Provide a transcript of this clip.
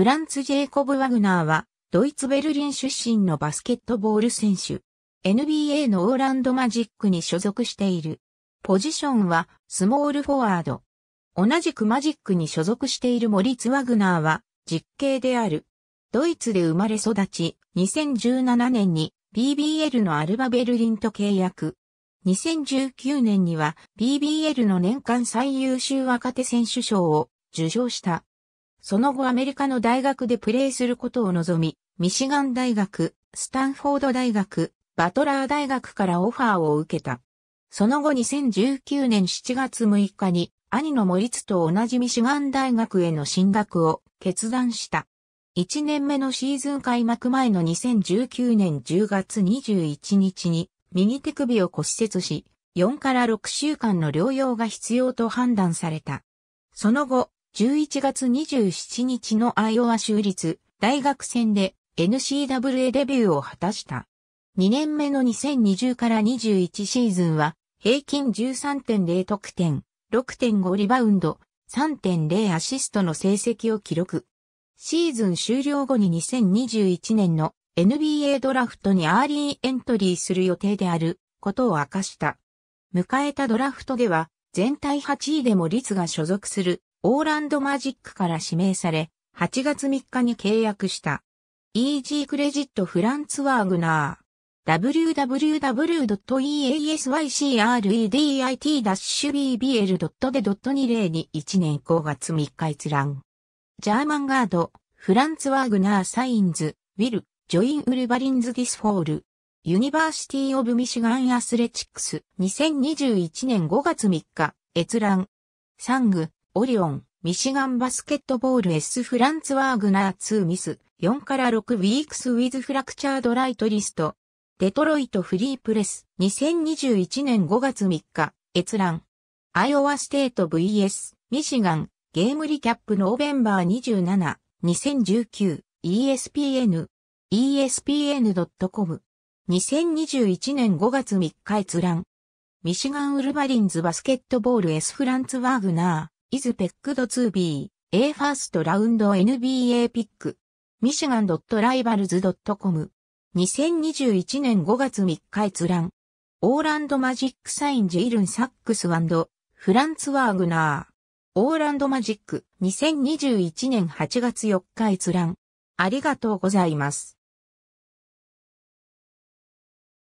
フランツ・ジェイコブ・ワグナーは、ドイツ・ベルリン出身のバスケットボール選手。NBA のオーランド・マジックに所属している。ポジションは、スモールフォワード。同じくマジックに所属しているモリツ・ワグナーは、実刑である。ドイツで生まれ育ち、2017年に BBL のアルバベルリンと契約。2019年には BBL の年間最優秀若手選手賞を受賞した。その後アメリカの大学でプレーすることを望み、ミシガン大学、スタンフォード大学、バトラー大学からオファーを受けた。その後2019年7月6日に兄のモリツと同じミシガン大学への進学を決断した。1年目のシーズン開幕前の2019年10月21日に右手首を骨折し、4から6週間の療養が必要と判断された。その後、11月27日のアイオワ州立大学戦で n c w a デビューを果たした。2年目の2020から21シーズンは平均13.0得点、6.5リバウンド、3.0アシストの成績を記録。シーズン終了後に2021年の NBA ドラフトにアーリーエントリーする予定であることを明かした。迎えたドラフトでは全体8位でも率が所属するオーランドマジックから指名され、8月3日に契約した。EG クレジットフランツワーグナー。www.easycredit-bbl.de.2021 年5月3日閲覧。ジャーマンガード、フランツワーグナー・サインズ、ウィル、ジョイン・ウルバリンズ・ディスフォール。ユニバーシティ・オブ・ミシガン・アスレチックス2021年5月3日、閲覧。サング、オリオン、ミシガンバスケットボール S フランツワーグナー2ミス、4から6ウィークスウィズフラクチャードライトリスト、デトロイトフリープレス、2021年5月3日、閲覧。アイオワステート VS、ミシガン、ゲームリキャップノーベンバー27、2019、ESPN、espn.com。2021年5月3日閲覧。ミシガンウルバリンズバスケットボール S フランツワーグナー。is p e クド e b a first round NBA pick michigan.rivals.com 2021年5月3日閲覧オーランドマジックサインジイルンサックスフランツワーグナーオーランドマジック2021年8月4日閲覧ありがとうございます。